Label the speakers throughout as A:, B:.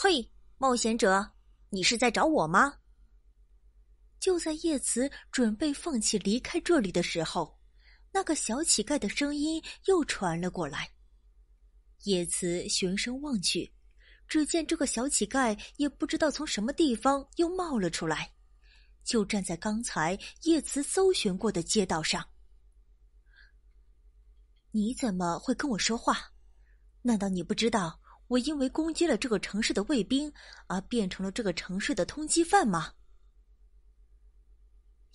A: 嘿，冒险者，你是在找我吗？就在叶慈准备放弃离开这里的时候，那个小乞丐的声音又传了过来。叶慈循声望去，只见这个小乞丐也不知道从什么地方又冒了出来，就站在刚才叶慈搜寻过的街道上。你怎么会跟我说话？难道你不知道？我因为攻击了这个城市的卫兵，而变成了这个城市的通缉犯吗？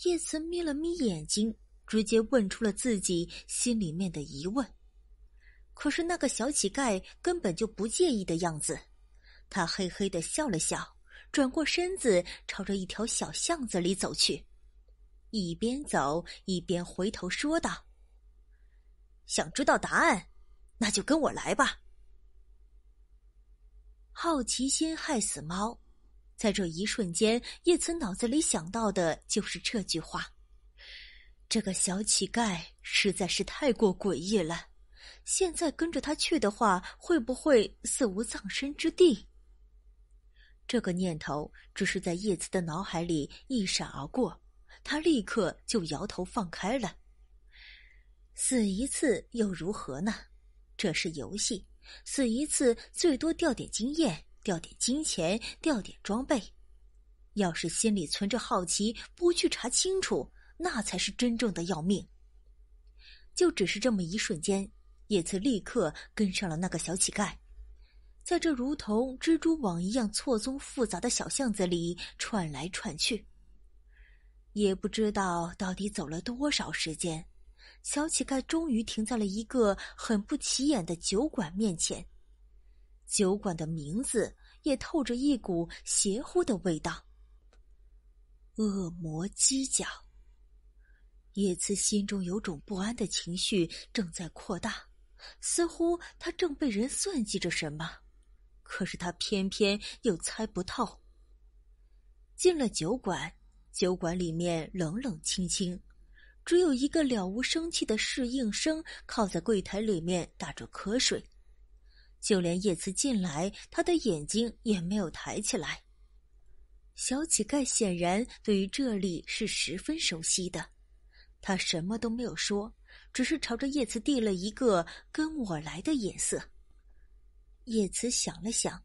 A: 叶岑眯了眯眼睛，直接问出了自己心里面的疑问。可是那个小乞丐根本就不介意的样子，他嘿嘿的笑了笑，转过身子朝着一条小巷子里走去，一边走一边回头说道：“想知道答案，那就跟我来吧。”好奇心害死猫，在这一瞬间，叶慈脑子里想到的就是这句话。这个小乞丐实在是太过诡异了，现在跟着他去的话，会不会死无葬身之地？这个念头只是在叶慈的脑海里一闪而过，他立刻就摇头放开了。死一次又如何呢？这是游戏。死一次，最多掉点经验，掉点金钱，掉点装备。要是心里存着好奇，不去查清楚，那才是真正的要命。就只是这么一瞬间，叶子立刻跟上了那个小乞丐，在这如同蜘蛛网一样错综复杂的小巷子里串来串去，也不知道到底走了多少时间。小乞丐终于停在了一个很不起眼的酒馆面前，酒馆的名字也透着一股邪乎的味道。恶魔犄角。叶慈心中有种不安的情绪正在扩大，似乎他正被人算计着什么，可是他偏偏又猜不透。进了酒馆，酒馆里面冷冷清清。只有一个了无生气的侍应生靠在柜台里面打着瞌睡，就连叶慈进来，他的眼睛也没有抬起来。小乞丐显然对于这里是十分熟悉的，他什么都没有说，只是朝着叶慈递了一个“跟我来”的眼色。叶慈想了想，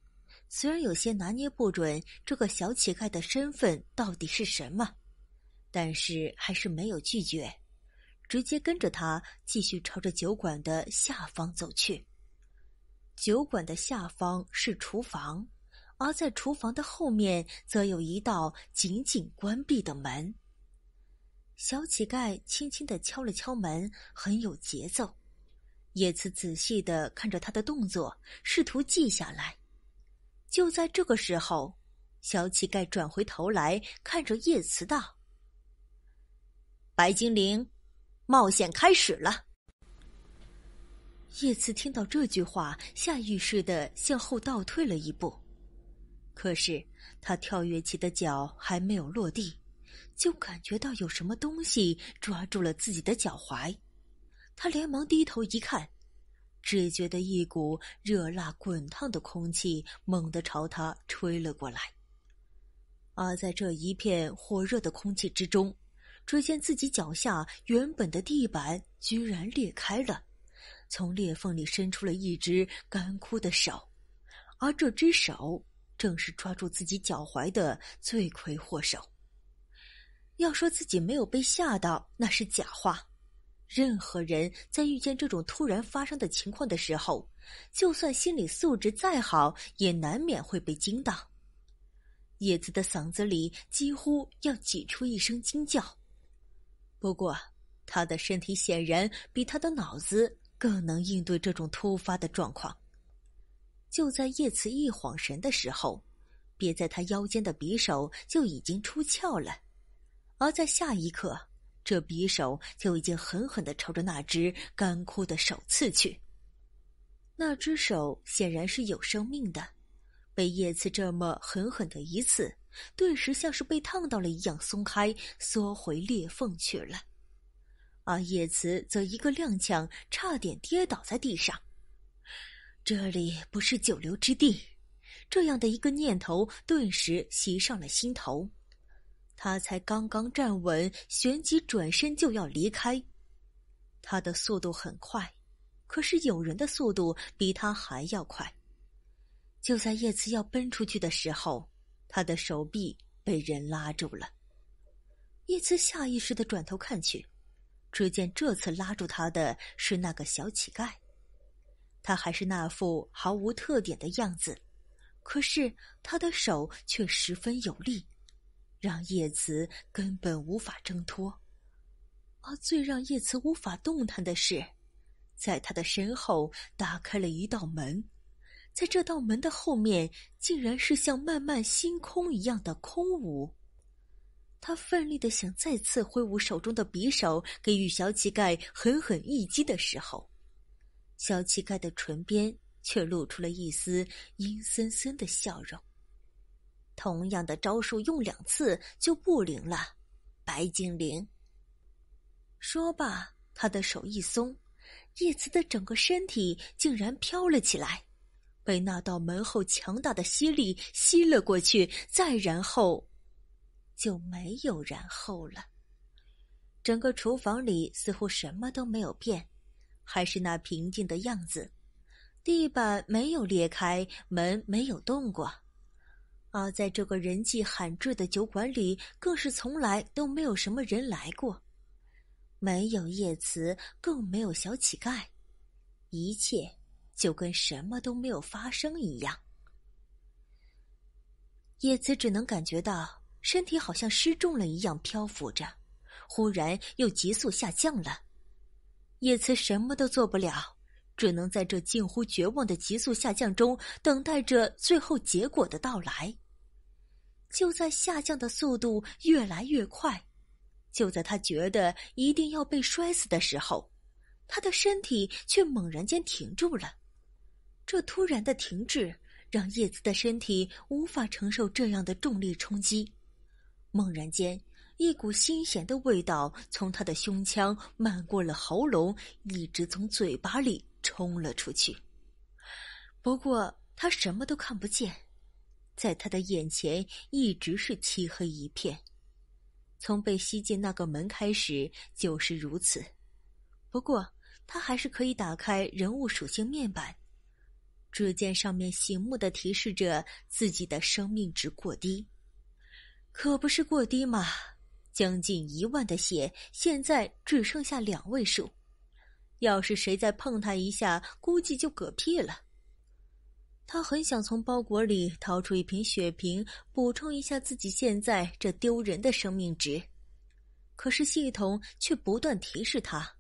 A: 虽然有些拿捏不准这个小乞丐的身份到底是什么。但是还是没有拒绝，直接跟着他继续朝着酒馆的下方走去。酒馆的下方是厨房，而在厨房的后面则有一道紧紧关闭的门。小乞丐轻轻的敲了敲门，很有节奏。叶慈仔细的看着他的动作，试图记下来。就在这个时候，小乞丐转回头来看着叶慈道。白精灵，冒险开始了。叶慈听到这句话，下意识的向后倒退了一步。可是他跳跃起的脚还没有落地，就感觉到有什么东西抓住了自己的脚踝。他连忙低头一看，只觉得一股热辣滚烫的空气猛地朝他吹了过来。而在这一片火热的空气之中。只见自己脚下原本的地板居然裂开了，从裂缝里伸出了一只干枯的手，而这只手正是抓住自己脚踝的罪魁祸首。要说自己没有被吓到，那是假话。任何人在遇见这种突然发生的情况的时候，就算心理素质再好，也难免会被惊到。叶子的嗓子里几乎要挤出一声惊叫。不过，他的身体显然比他的脑子更能应对这种突发的状况。就在叶慈一晃神的时候，别在他腰间的匕首就已经出鞘了，而在下一刻，这匕首就已经狠狠的朝着那只干枯的手刺去。那只手显然是有生命的。被叶慈这么狠狠的一刺，顿时像是被烫到了一样，松开缩回裂缝去了。而叶慈则一个踉跄，差点跌倒在地上。这里不是久留之地，这样的一个念头顿时袭上了心头。他才刚刚站稳，旋即转身就要离开。他的速度很快，可是有人的速度比他还要快。就在叶慈要奔出去的时候，他的手臂被人拉住了。叶慈下意识的转头看去，只见这次拉住他的是那个小乞丐。他还是那副毫无特点的样子，可是他的手却十分有力，让叶慈根本无法挣脱。而最让叶慈无法动弹的是，在他的身后打开了一道门。在这道门的后面，竟然是像漫漫星空一样的空无。他奋力的想再次挥舞手中的匕首，给予小乞丐狠狠一击的时候，小乞丐的唇边却露出了一丝阴森森的笑容。同样的招数用两次就不灵了，白精灵。说罢，他的手一松，叶慈的整个身体竟然飘了起来。被那道门后强大的吸力吸了过去，再然后，就没有然后了。整个厨房里似乎什么都没有变，还是那平静的样子。地板没有裂开，门没有动过，而在这个人迹罕至的酒馆里，更是从来都没有什么人来过。没有叶慈，更没有小乞丐，一切。就跟什么都没有发生一样，叶慈只能感觉到身体好像失重了一样漂浮着，忽然又急速下降了。叶慈什么都做不了，只能在这近乎绝望的急速下降中等待着最后结果的到来。就在下降的速度越来越快，就在他觉得一定要被摔死的时候，他的身体却猛然间停住了。这突然的停滞让叶子的身体无法承受这样的重力冲击。猛然间，一股新鲜的味道从他的胸腔漫过了喉咙，一直从嘴巴里冲了出去。不过他什么都看不见，在他的眼前一直是漆黑一片。从被吸进那个门开始就是如此。不过他还是可以打开人物属性面板。只见上面醒目的提示着自己的生命值过低，可不是过低嘛！将近一万的血，现在只剩下两位数，要是谁再碰他一下，估计就嗝屁了。他很想从包裹里掏出一瓶血瓶，补充一下自己现在这丢人的生命值，可是系统却不断提示他，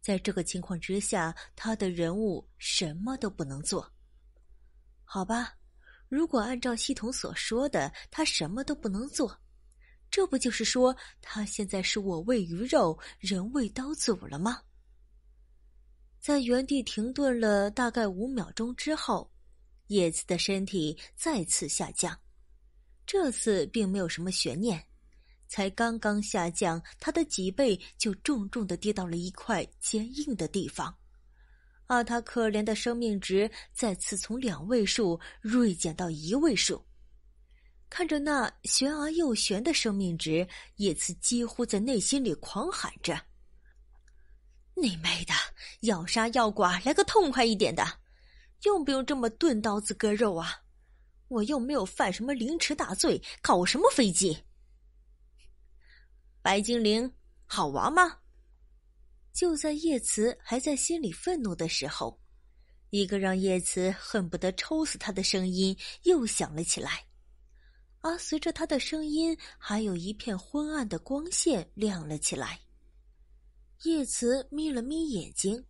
A: 在这个情况之下，他的人物什么都不能做。好吧，如果按照系统所说的，他什么都不能做，这不就是说他现在是我喂鱼肉，人喂刀俎了吗？在原地停顿了大概五秒钟之后，叶子的身体再次下降，这次并没有什么悬念，才刚刚下降，他的脊背就重重的跌到了一块坚硬的地方。把他可怜的生命值再次从两位数锐减到一位数，看着那悬而又悬的生命值，叶慈几乎在内心里狂喊着：“你妹的，要杀要剐，来个痛快一点的，用不用这么钝刀子割肉啊？我又没有犯什么凌迟大罪，搞什么飞机？”白精灵好玩吗？就在叶慈还在心里愤怒的时候，一个让叶慈恨不得抽死他的声音又响了起来，而随着他的声音，还有一片昏暗的光线亮了起来。叶慈眯了眯眼睛，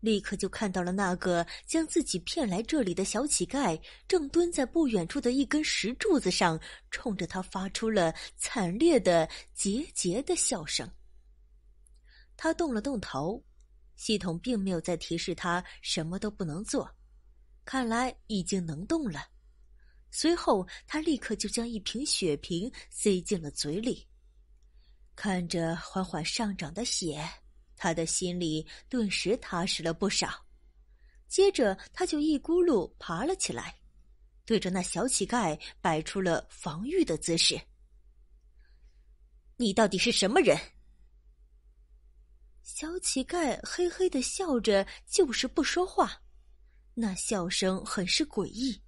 A: 立刻就看到了那个将自己骗来这里的小乞丐，正蹲在不远处的一根石柱子上，冲着他发出了惨烈的桀桀的笑声。他动了动头，系统并没有再提示他什么都不能做，看来已经能动了。随后，他立刻就将一瓶血瓶塞进了嘴里，看着缓缓上涨的血，他的心里顿时踏实了不少。接着，他就一咕噜爬了起来，对着那小乞丐摆出了防御的姿势：“你到底是什么人？”小乞丐嘿嘿的笑着，就是不说话。那笑声很是诡异，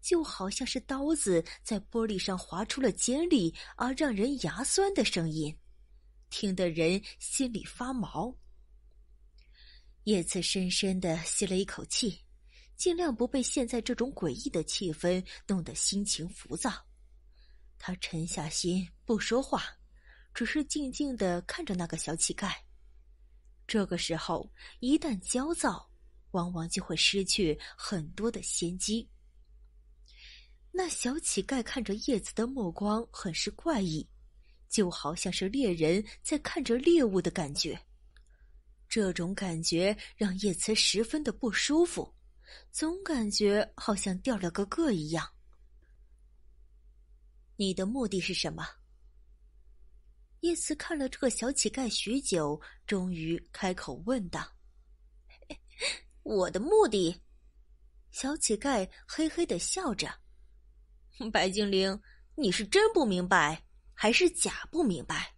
A: 就好像是刀子在玻璃上划出了尖利而让人牙酸的声音，听得人心里发毛。叶子深深的吸了一口气，尽量不被现在这种诡异的气氛弄得心情浮躁。他沉下心，不说话，只是静静的看着那个小乞丐。这个时候，一旦焦躁，往往就会失去很多的先机。那小乞丐看着叶子的目光很是怪异，就好像是猎人在看着猎物的感觉。这种感觉让叶慈十分的不舒服，总感觉好像掉了个个一样。你的目的是什么？叶慈看了这个小乞丐许久，终于开口问道：“我的目的？”小乞丐嘿嘿的笑着：“白精灵，你是真不明白，还是假不明白？”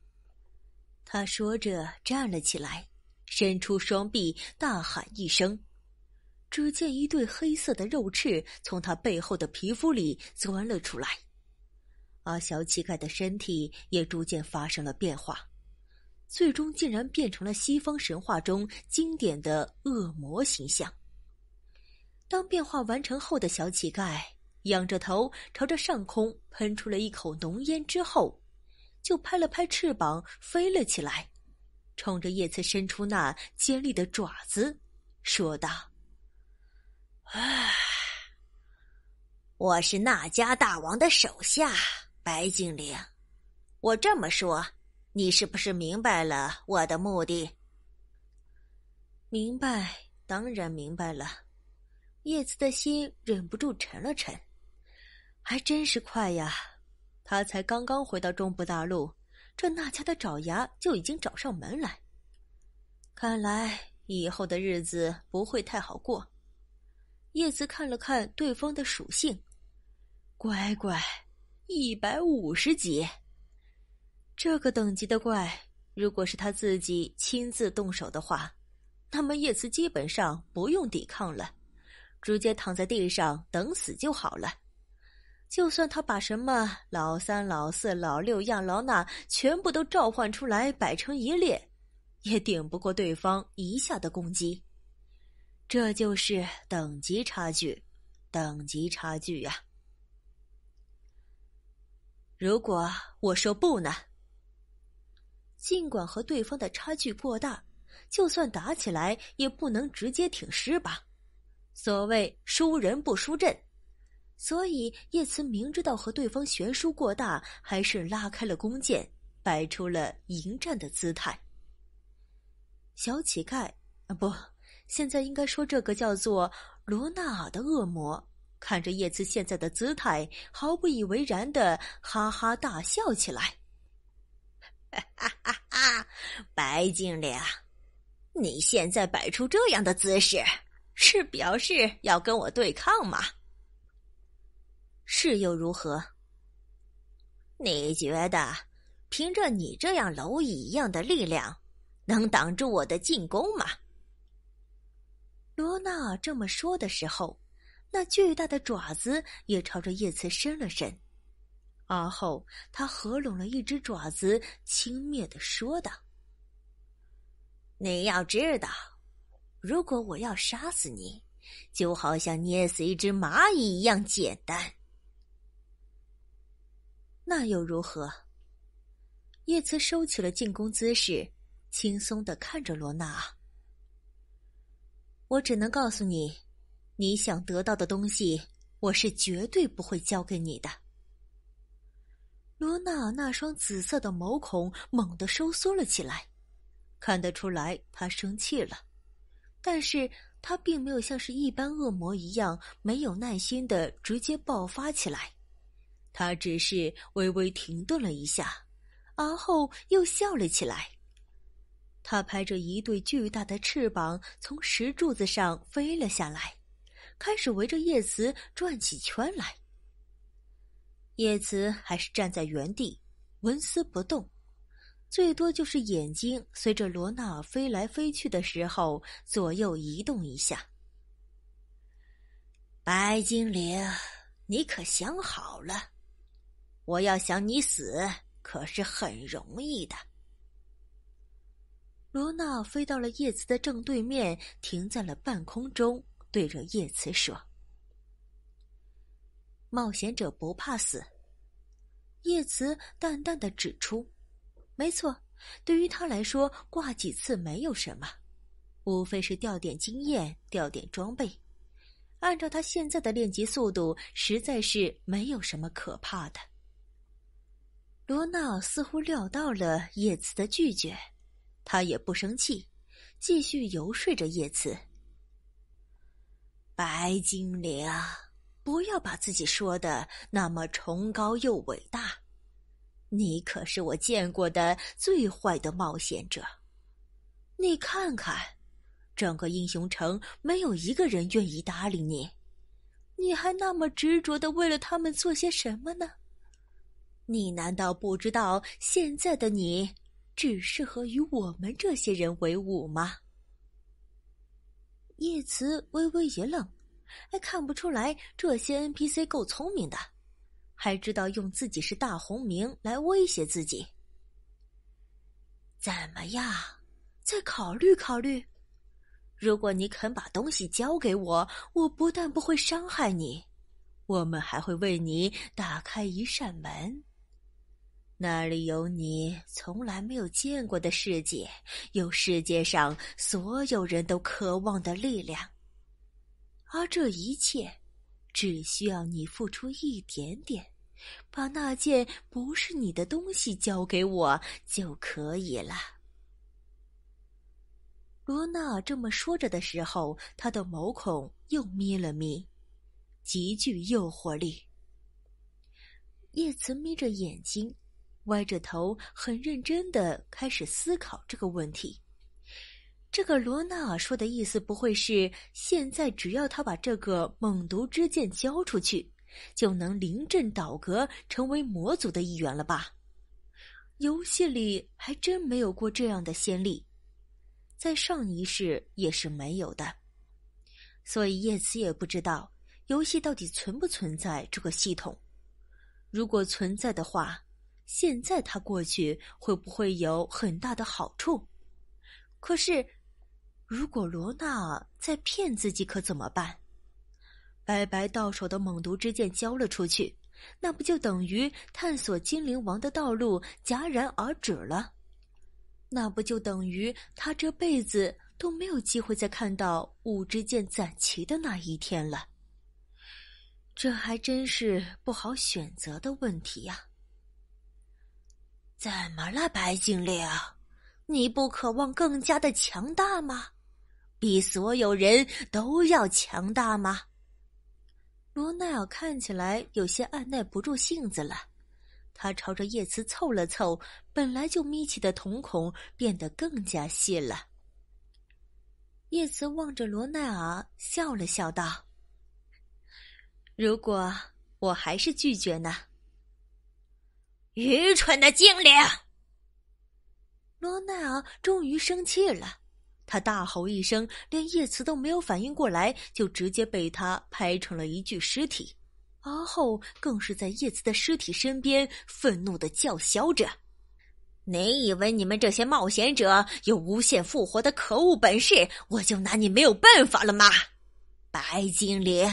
A: 他说着站了起来，伸出双臂，大喊一声，只见一对黑色的肉翅从他背后的皮肤里钻了出来。而小乞丐的身体也逐渐发生了变化，最终竟然变成了西方神话中经典的恶魔形象。当变化完成后的小乞丐仰着头朝着上空喷出了一口浓烟之后，就拍了拍翅膀飞了起来，冲着叶慈伸出那尖利的爪子，说道：“唉，我是那家大王的手下。”白精灵，我这么说，你是不是明白了我的目的？明白，当然明白了。叶子的心忍不住沉了沉，还真是快呀！他才刚刚回到中部大陆，这那家的爪牙就已经找上门来。看来以后的日子不会太好过。叶子看了看对方的属性，乖乖。一百五十级，这个等级的怪，如果是他自己亲自动手的话，那么叶慈基本上不用抵抗了，直接躺在地上等死就好了。就算他把什么老三、老四、老六、亚劳那全部都召唤出来摆成一列，也顶不过对方一下的攻击。这就是等级差距，等级差距呀！如果我说不呢？尽管和对方的差距过大，就算打起来也不能直接挺尸吧。所谓输人不输阵，所以叶慈明知道和对方悬殊过大，还是拉开了弓箭，摆出了迎战的姿态。小乞丐啊，不，现在应该说这个叫做罗纳尔的恶魔。看着叶慈现在的姿态，毫不以为然的哈哈大笑起来。哈哈！哈白精灵，你现在摆出这样的姿势，是表示要跟我对抗吗？是又如何？你觉得，凭着你这样蝼蚁一样的力量，能挡住我的进攻吗？罗娜这么说的时候。那巨大的爪子也朝着叶慈伸了伸，而后他合拢了一只爪子，轻蔑地说道：“你要知道，如果我要杀死你，就好像捏死一只蚂蚁一样简单。那又如何？”叶慈收起了进攻姿势，轻松的看着罗娜：“我只能告诉你。”你想得到的东西，我是绝对不会交给你的。罗娜那双紫色的毛孔猛地收缩了起来，看得出来她生气了，但是她并没有像是一般恶魔一样没有耐心的直接爆发起来，她只是微微停顿了一下，而后又笑了起来。他拍着一对巨大的翅膀，从石柱子上飞了下来。开始围着叶慈转起圈来。叶慈还是站在原地，纹丝不动，最多就是眼睛随着罗娜飞来飞去的时候左右移动一下。白精灵，你可想好了？我要想你死，可是很容易的。罗娜飞到了叶慈的正对面，停在了半空中。对着叶慈说：“冒险者不怕死。”叶慈淡淡的指出：“没错，对于他来说，挂几次没有什么，无非是掉点经验、掉点装备。按照他现在的练级速度，实在是没有什么可怕的。”罗娜似乎料到了叶慈的拒绝，他也不生气，继续游说着叶慈。白精灵，不要把自己说的那么崇高又伟大。你可是我见过的最坏的冒险者。你看看，整个英雄城没有一个人愿意搭理你。你还那么执着的为了他们做些什么呢？你难道不知道现在的你，只适合与我们这些人为伍吗？叶慈微微一愣，还看不出来这些 NPC 够聪明的，还知道用自己是大红名来威胁自己。怎么样？再考虑考虑。如果你肯把东西交给我，我不但不会伤害你，我们还会为你打开一扇门。那里有你从来没有见过的世界，有世界上所有人都渴望的力量，而这一切，只需要你付出一点点，把那件不是你的东西交给我就可以了。罗娜这么说着的时候，她的毛孔又眯了眯，极具诱惑力。叶慈眯着眼睛。歪着头，很认真的开始思考这个问题。这个罗纳尔说的意思，不会是现在只要他把这个猛毒之剑交出去，就能临阵倒戈，成为魔族的一员了吧？游戏里还真没有过这样的先例，在上一世也是没有的。所以叶慈也不知道游戏到底存不存在这个系统。如果存在的话，现在他过去会不会有很大的好处？可是，如果罗娜在骗自己，可怎么办？白白到手的猛毒之剑交了出去，那不就等于探索精灵王的道路戛然而止了？那不就等于他这辈子都没有机会再看到五支箭攒齐的那一天了？这还真是不好选择的问题呀！怎么了，白精灵？你不渴望更加的强大吗？比所有人都要强大吗？罗奈尔看起来有些按耐不住性子了，他朝着叶慈凑了凑，本来就眯起的瞳孔变得更加细了。叶慈望着罗奈尔笑了笑道：“如果我还是拒绝呢？”愚蠢的精灵！罗奈尔终于生气了，他大吼一声，连叶慈都没有反应过来，就直接被他拍成了一具尸体。而后更是在叶慈的尸体身边愤怒的叫嚣着：“你以为你们这些冒险者有无限复活的可恶本事，我就拿你没有办法了吗？”白精灵，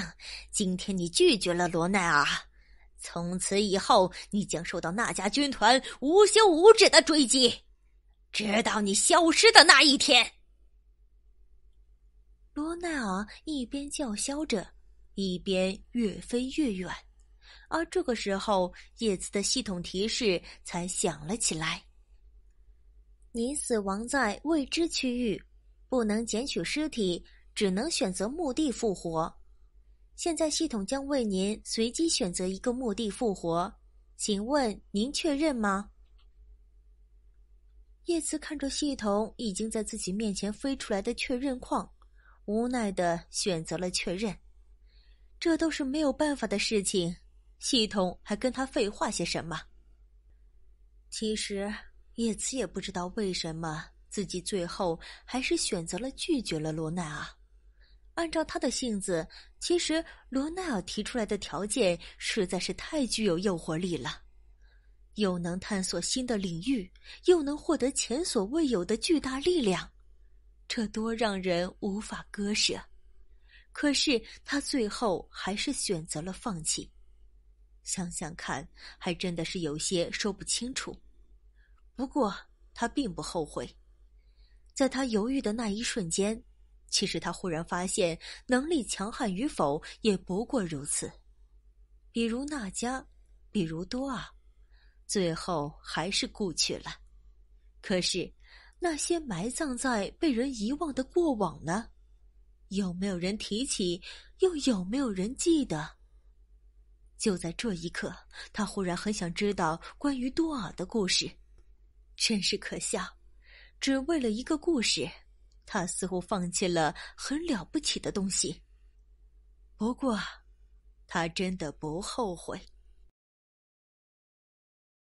A: 今天你拒绝了罗奈尔。从此以后，你将受到那家军团无休无止的追击，直到你消失的那一天。罗奈尔一边叫嚣着，一边越飞越远。而这个时候，叶子的系统提示才响了起来：“你死亡在未知区域，不能捡取尸体，只能选择墓地复活。”现在系统将为您随机选择一个墓地复活，请问您确认吗？叶慈看着系统已经在自己面前飞出来的确认框，无奈的选择了确认。这都是没有办法的事情，系统还跟他废话些什么？其实叶慈也不知道为什么自己最后还是选择了拒绝了罗奈啊。按照他的性子，其实罗奈尔提出来的条件实在是太具有诱惑力了，又能探索新的领域，又能获得前所未有的巨大力量，这多让人无法割舍。可是他最后还是选择了放弃，想想看，还真的是有些说不清楚。不过他并不后悔，在他犹豫的那一瞬间。其实他忽然发现，能力强悍与否也不过如此。比如娜加，比如多尔，最后还是故去了。可是，那些埋葬在被人遗忘的过往呢？有没有人提起？又有没有人记得？就在这一刻，他忽然很想知道关于多尔的故事。真是可笑，只为了一个故事。他似乎放弃了很了不起的东西。不过，他真的不后悔。